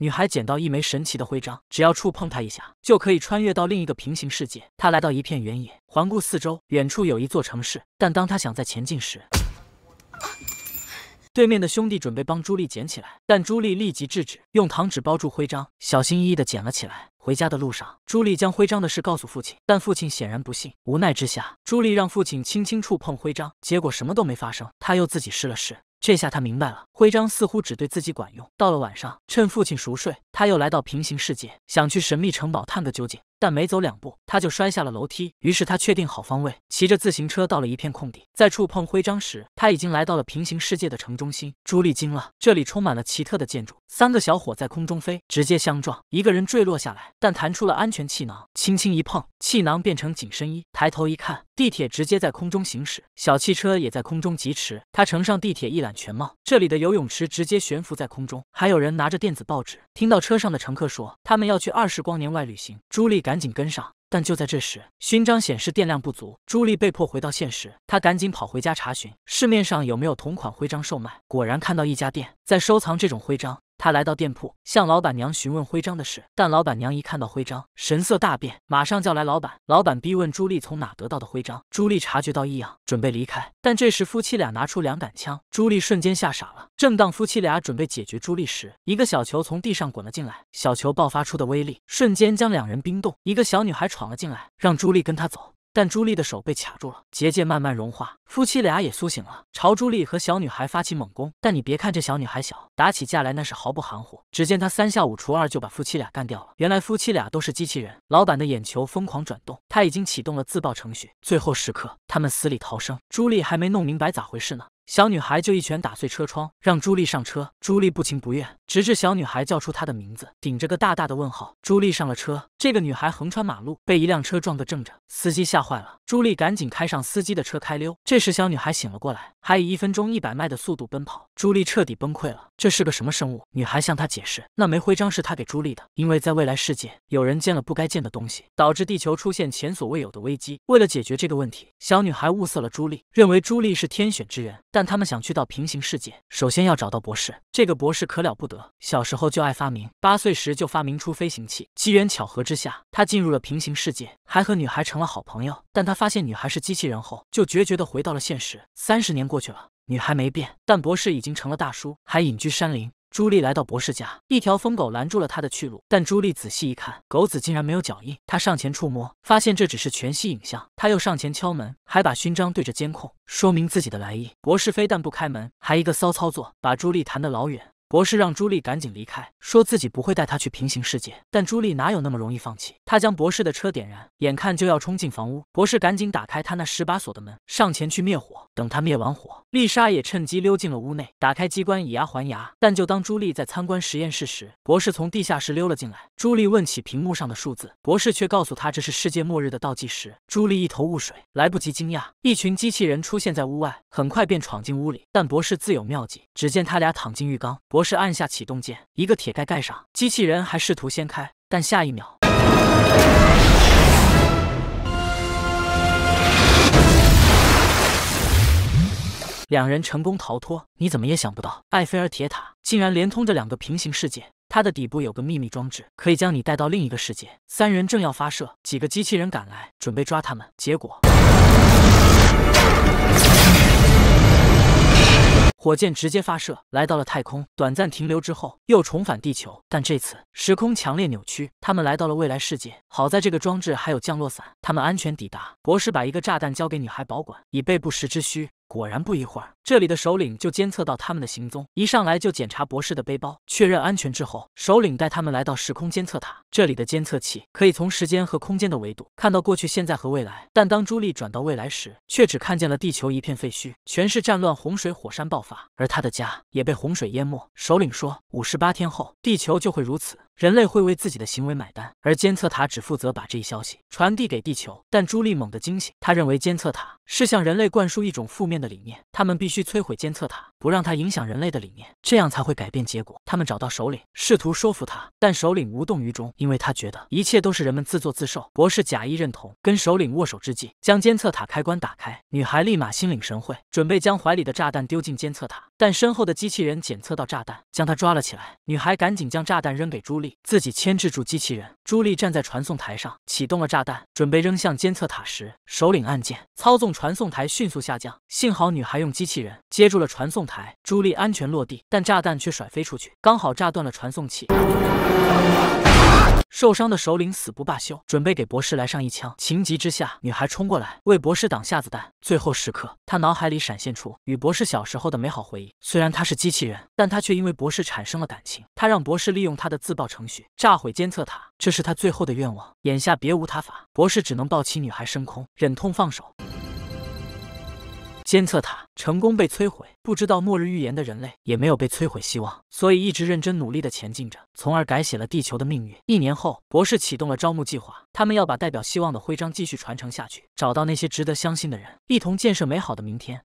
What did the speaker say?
女孩捡到一枚神奇的徽章，只要触碰它一下，就可以穿越到另一个平行世界。她来到一片原野，环顾四周，远处有一座城市。但当她想再前进时，对面的兄弟准备帮朱莉捡起来，但朱莉立即制止，用糖纸包住徽章，小心翼翼地捡了起来。回家的路上，朱莉将徽章的事告诉父亲，但父亲显然不信。无奈之下，朱莉让父亲轻轻触碰徽章，结果什么都没发生。他又自己试了试。这下他明白了，徽章似乎只对自己管用。到了晚上，趁父亲熟睡，他又来到平行世界，想去神秘城堡探个究竟。但没走两步，他就摔下了楼梯。于是他确定好方位，骑着自行车到了一片空地。在触碰徽章时，他已经来到了平行世界的城中心。朱莉惊了，这里充满了奇特的建筑。三个小伙在空中飞，直接相撞，一个人坠落下来，但弹出了安全气囊。轻轻一碰，气囊变成紧身衣。抬头一看，地铁直接在空中行驶，小汽车也在空中疾驰。他乘上地铁，一览全貌。这里的游泳池直接悬浮在空中，还有人拿着电子报纸。听到车上的乘客说，他们要去二十光年外旅行。朱莉感。赶紧跟上，但就在这时，勋章显示电量不足，朱莉被迫回到现实。她赶紧跑回家查询市面上有没有同款徽章售卖，果然看到一家店在收藏这种徽章。他来到店铺，向老板娘询问徽章的事，但老板娘一看到徽章，神色大变，马上叫来老板。老板逼问朱莉从哪得到的徽章，朱莉察觉到异样，准备离开，但这时夫妻俩拿出两杆枪，朱莉瞬间吓傻了。正当夫妻俩准备解决朱莉时，一个小球从地上滚了进来，小球爆发出的威力瞬间将两人冰冻。一个小女孩闯了进来，让朱莉跟她走。但朱莉的手被卡住了，结界慢慢融化，夫妻俩也苏醒了，朝朱莉和小女孩发起猛攻。但你别看这小女孩小，打起架来那是毫不含糊。只见她三下五除二就把夫妻俩干掉了。原来夫妻俩都是机器人，老板的眼球疯狂转动，他已经启动了自爆程序。最后时刻，他们死里逃生。朱莉还没弄明白咋回事呢。小女孩就一拳打碎车窗，让朱莉上车。朱莉不情不愿，直至小女孩叫出她的名字，顶着个大大的问号。朱莉上了车，这个女孩横穿马路，被一辆车撞得正着，司机吓坏了。朱莉赶紧开上司机的车开溜。这时，小女孩醒了过来。还以一分钟一百迈的速度奔跑，朱莉彻底崩溃了。这是个什么生物？女孩向她解释，那枚徽章是她给朱莉的，因为在未来世界，有人见了不该见的东西，导致地球出现前所未有的危机。为了解决这个问题，小女孩物色了朱莉，认为朱莉是天选之人。但他们想去到平行世界，首先要找到博士。这个博士可了不得，小时候就爱发明，八岁时就发明出飞行器。机缘巧合之下，他进入了平行世界，还和女孩成了好朋友。但他发现女孩是机器人后，就决绝地回到了现实。三十年。过去了，女孩没变，但博士已经成了大叔，还隐居山林。朱莉来到博士家，一条疯狗拦住了她的去路，但朱莉仔细一看，狗子竟然没有脚印。她上前触摸，发现这只是全息影像。她又上前敲门，还把勋章对着监控，说明自己的来意。博士非但不开门，还一个骚操作，把朱莉弹得老远。博士让朱莉赶紧离开，说自己不会带她去平行世界。但朱莉哪有那么容易放弃？她将博士的车点燃，眼看就要冲进房屋，博士赶紧打开他那十把锁的门，上前去灭火。等他灭完火，丽莎也趁机溜进了屋内，打开机关以牙还牙。但就当朱莉在参观实验室时，博士从地下室溜了进来。朱莉问起屏幕上的数字，博士却告诉她这是世界末日的倒计时。朱莉一头雾水，来不及惊讶，一群机器人出现在屋外，很快便闯进屋里。但博士自有妙计，只见他俩躺进浴缸，博士按下启动键，一个铁盖盖上，机器人还试图掀开，但下一秒。两人成功逃脱，你怎么也想不到，埃菲尔铁塔竟然连通着两个平行世界。它的底部有个秘密装置，可以将你带到另一个世界。三人正要发射，几个机器人赶来，准备抓他们。结果，火箭直接发射，来到了太空。短暂停留之后，又重返地球。但这次时空强烈扭曲，他们来到了未来世界。好在这个装置还有降落伞，他们安全抵达。博士把一个炸弹交给女孩保管，以备不时之需。果然，不一会儿，这里的首领就监测到他们的行踪，一上来就检查博士的背包，确认安全之后，首领带他们来到时空监测塔。这里的监测器可以从时间和空间的维度看到过去、现在和未来。但当朱莉转到未来时，却只看见了地球一片废墟，全是战乱、洪水、火山爆发，而她的家也被洪水淹没。首领说，五十八天后，地球就会如此。人类会为自己的行为买单，而监测塔只负责把这一消息传递给地球。但朱莉猛地惊醒，他认为监测塔是向人类灌输一种负面的理念，他们必须摧毁监测塔，不让它影响人类的理念，这样才会改变结果。他们找到首领，试图说服他，但首领无动于衷，因为他觉得一切都是人们自作自受。博士假意认同，跟首领握手之际，将监测塔开关打开，女孩立马心领神会，准备将怀里的炸弹丢进监测塔，但身后的机器人检测到炸弹，将他抓了起来。女孩赶紧将炸弹扔给朱莉。自己牵制住机器人，朱莉站在传送台上，启动了炸弹，准备扔向监测塔时，首领按键操纵传送台迅速下降。幸好女孩用机器人接住了传送台，朱莉安全落地，但炸弹却甩飞出去，刚好炸断了传送器。受伤的首领死不罢休，准备给博士来上一枪。情急之下，女孩冲过来为博士挡下子弹。最后时刻，他脑海里闪现出与博士小时候的美好回忆。虽然他是机器人，但他却因为博士产生了感情。他让博士利用他的自爆程序炸毁监测塔，这是他最后的愿望。眼下别无他法，博士只能抱起女孩升空，忍痛放手。监测塔成功被摧毁，不知道末日预言的人类也没有被摧毁希望，所以一直认真努力的前进着，从而改写了地球的命运。一年后，博士启动了招募计划，他们要把代表希望的徽章继续传承下去，找到那些值得相信的人，一同建设美好的明天。